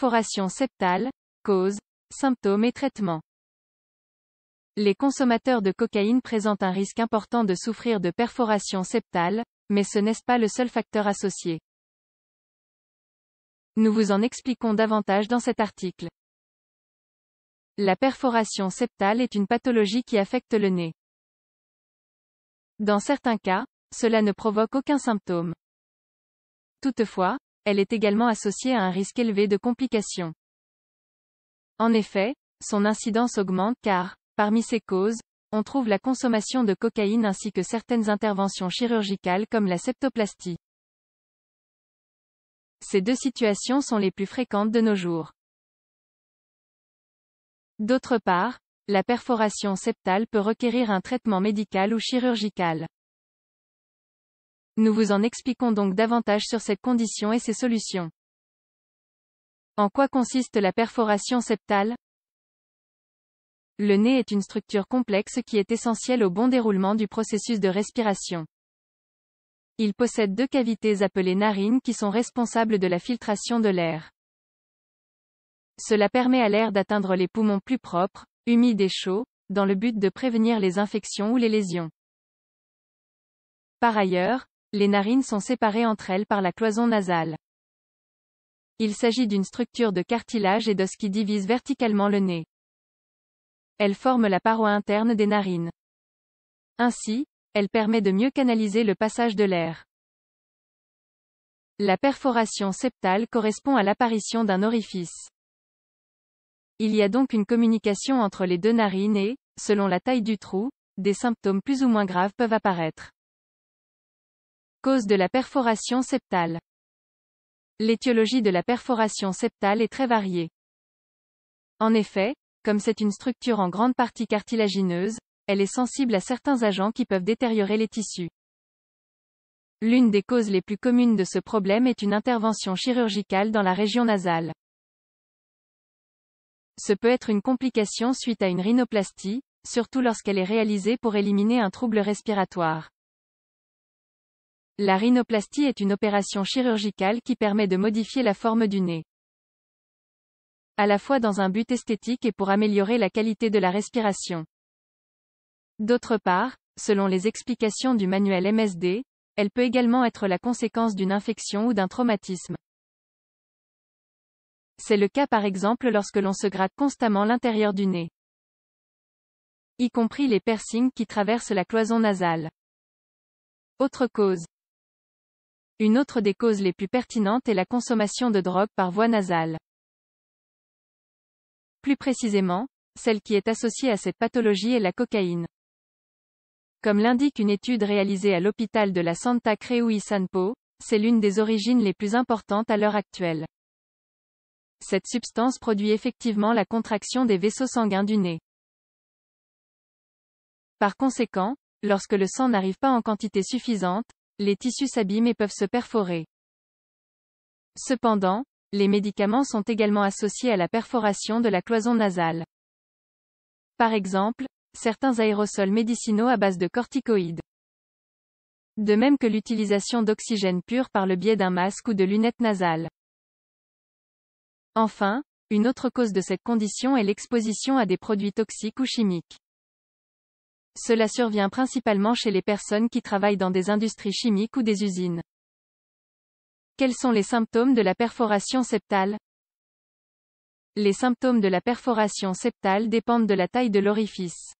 perforation septale, cause, symptômes et traitement. Les consommateurs de cocaïne présentent un risque important de souffrir de perforation septale, mais ce n'est pas le seul facteur associé. Nous vous en expliquons davantage dans cet article. La perforation septale est une pathologie qui affecte le nez. Dans certains cas, cela ne provoque aucun symptôme. Toutefois, elle est également associée à un risque élevé de complications. En effet, son incidence augmente car, parmi ses causes, on trouve la consommation de cocaïne ainsi que certaines interventions chirurgicales comme la septoplastie. Ces deux situations sont les plus fréquentes de nos jours. D'autre part, la perforation septale peut requérir un traitement médical ou chirurgical. Nous vous en expliquons donc davantage sur cette condition et ses solutions. En quoi consiste la perforation septale Le nez est une structure complexe qui est essentielle au bon déroulement du processus de respiration. Il possède deux cavités appelées narines qui sont responsables de la filtration de l'air. Cela permet à l'air d'atteindre les poumons plus propres, humides et chauds, dans le but de prévenir les infections ou les lésions. Par ailleurs, les narines sont séparées entre elles par la cloison nasale. Il s'agit d'une structure de cartilage et d'os qui divise verticalement le nez. Elle forme la paroi interne des narines. Ainsi, elle permet de mieux canaliser le passage de l'air. La perforation septale correspond à l'apparition d'un orifice. Il y a donc une communication entre les deux narines et, selon la taille du trou, des symptômes plus ou moins graves peuvent apparaître. Cause de la perforation septale. L'étiologie de la perforation septale est très variée. En effet, comme c'est une structure en grande partie cartilagineuse, elle est sensible à certains agents qui peuvent détériorer les tissus. L'une des causes les plus communes de ce problème est une intervention chirurgicale dans la région nasale. Ce peut être une complication suite à une rhinoplastie, surtout lorsqu'elle est réalisée pour éliminer un trouble respiratoire. La rhinoplastie est une opération chirurgicale qui permet de modifier la forme du nez. À la fois dans un but esthétique et pour améliorer la qualité de la respiration. D'autre part, selon les explications du manuel MSD, elle peut également être la conséquence d'une infection ou d'un traumatisme. C'est le cas par exemple lorsque l'on se gratte constamment l'intérieur du nez. Y compris les piercings qui traversent la cloison nasale. Autre cause. Une autre des causes les plus pertinentes est la consommation de drogue par voie nasale. Plus précisément, celle qui est associée à cette pathologie est la cocaïne. Comme l'indique une étude réalisée à l'hôpital de la Santa Creu y Sanpo, c'est l'une des origines les plus importantes à l'heure actuelle. Cette substance produit effectivement la contraction des vaisseaux sanguins du nez. Par conséquent, lorsque le sang n'arrive pas en quantité suffisante, les tissus s'abîment et peuvent se perforer. Cependant, les médicaments sont également associés à la perforation de la cloison nasale. Par exemple, certains aérosols médicinaux à base de corticoïdes. De même que l'utilisation d'oxygène pur par le biais d'un masque ou de lunettes nasales. Enfin, une autre cause de cette condition est l'exposition à des produits toxiques ou chimiques. Cela survient principalement chez les personnes qui travaillent dans des industries chimiques ou des usines. Quels sont les symptômes de la perforation septale Les symptômes de la perforation septale dépendent de la taille de l'orifice.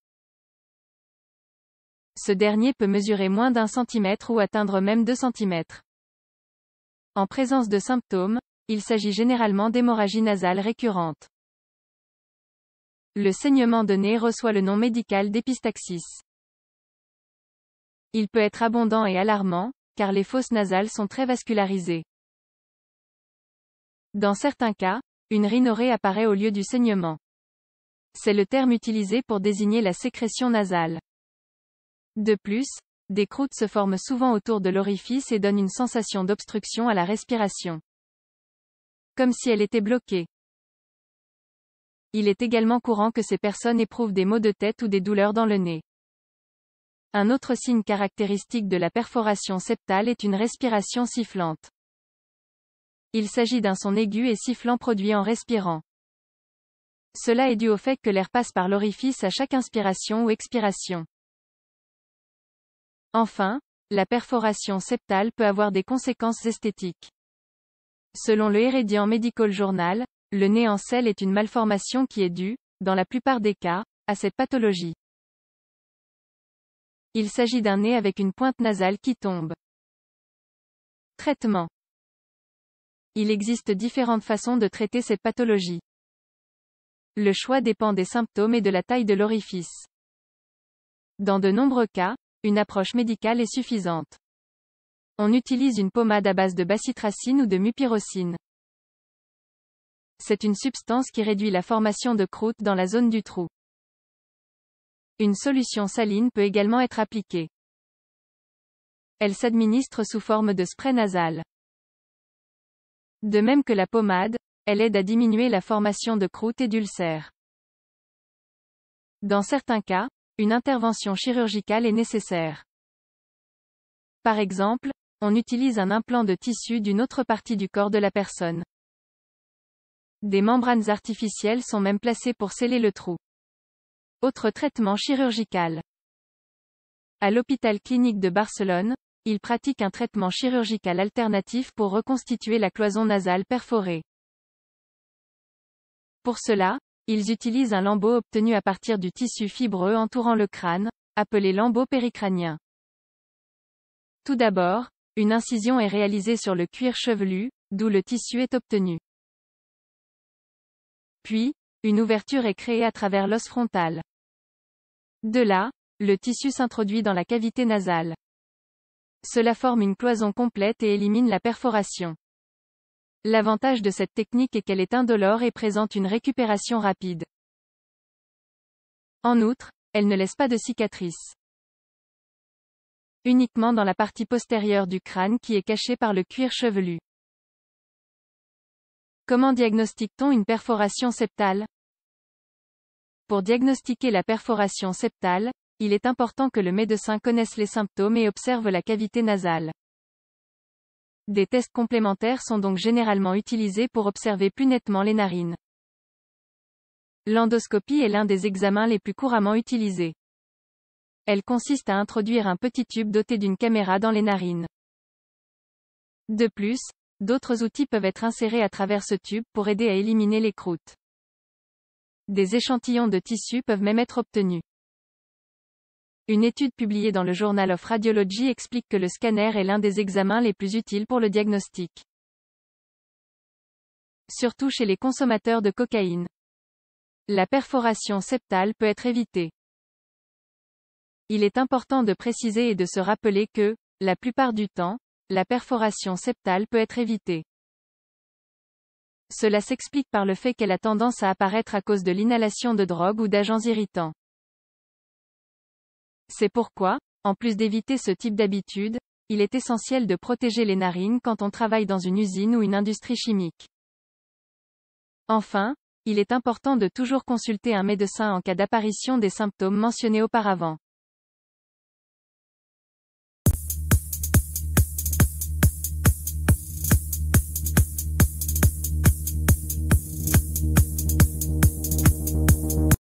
Ce dernier peut mesurer moins d'un centimètre ou atteindre même 2 centimètres. En présence de symptômes, il s'agit généralement d'hémorragie nasale récurrente. Le saignement de nez reçoit le nom médical d'épistaxis. Il peut être abondant et alarmant, car les fosses nasales sont très vascularisées. Dans certains cas, une rhinorée apparaît au lieu du saignement. C'est le terme utilisé pour désigner la sécrétion nasale. De plus, des croûtes se forment souvent autour de l'orifice et donnent une sensation d'obstruction à la respiration. Comme si elle était bloquée. Il est également courant que ces personnes éprouvent des maux de tête ou des douleurs dans le nez. Un autre signe caractéristique de la perforation septale est une respiration sifflante. Il s'agit d'un son aigu et sifflant produit en respirant. Cela est dû au fait que l'air passe par l'orifice à chaque inspiration ou expiration. Enfin, la perforation septale peut avoir des conséquences esthétiques. Selon le Heredian Medical Journal, le nez en sel est une malformation qui est due, dans la plupart des cas, à cette pathologie. Il s'agit d'un nez avec une pointe nasale qui tombe. Traitement. Il existe différentes façons de traiter cette pathologie. Le choix dépend des symptômes et de la taille de l'orifice. Dans de nombreux cas, une approche médicale est suffisante. On utilise une pommade à base de bacitracine ou de mupirocine c'est une substance qui réduit la formation de croûte dans la zone du trou. Une solution saline peut également être appliquée. Elle s'administre sous forme de spray nasal. De même que la pommade, elle aide à diminuer la formation de croûte et d'ulcères. Dans certains cas, une intervention chirurgicale est nécessaire. Par exemple, on utilise un implant de tissu d'une autre partie du corps de la personne. Des membranes artificielles sont même placées pour sceller le trou. Autre traitement chirurgical. À l'hôpital clinique de Barcelone, ils pratiquent un traitement chirurgical alternatif pour reconstituer la cloison nasale perforée. Pour cela, ils utilisent un lambeau obtenu à partir du tissu fibreux entourant le crâne, appelé lambeau péricrânien. Tout d'abord, une incision est réalisée sur le cuir chevelu, d'où le tissu est obtenu. Puis, une ouverture est créée à travers l'os frontal. De là, le tissu s'introduit dans la cavité nasale. Cela forme une cloison complète et élimine la perforation. L'avantage de cette technique est qu'elle est indolore et présente une récupération rapide. En outre, elle ne laisse pas de cicatrices. Uniquement dans la partie postérieure du crâne qui est cachée par le cuir chevelu. Comment diagnostique-t-on une perforation septale Pour diagnostiquer la perforation septale, il est important que le médecin connaisse les symptômes et observe la cavité nasale. Des tests complémentaires sont donc généralement utilisés pour observer plus nettement les narines. L'endoscopie est l'un des examens les plus couramment utilisés. Elle consiste à introduire un petit tube doté d'une caméra dans les narines. De plus, D'autres outils peuvent être insérés à travers ce tube pour aider à éliminer les croûtes. Des échantillons de tissu peuvent même être obtenus. Une étude publiée dans le Journal of Radiology explique que le scanner est l'un des examens les plus utiles pour le diagnostic. Surtout chez les consommateurs de cocaïne. La perforation septale peut être évitée. Il est important de préciser et de se rappeler que, la plupart du temps, la perforation septale peut être évitée. Cela s'explique par le fait qu'elle a tendance à apparaître à cause de l'inhalation de drogues ou d'agents irritants. C'est pourquoi, en plus d'éviter ce type d'habitude, il est essentiel de protéger les narines quand on travaille dans une usine ou une industrie chimique. Enfin, il est important de toujours consulter un médecin en cas d'apparition des symptômes mentionnés auparavant.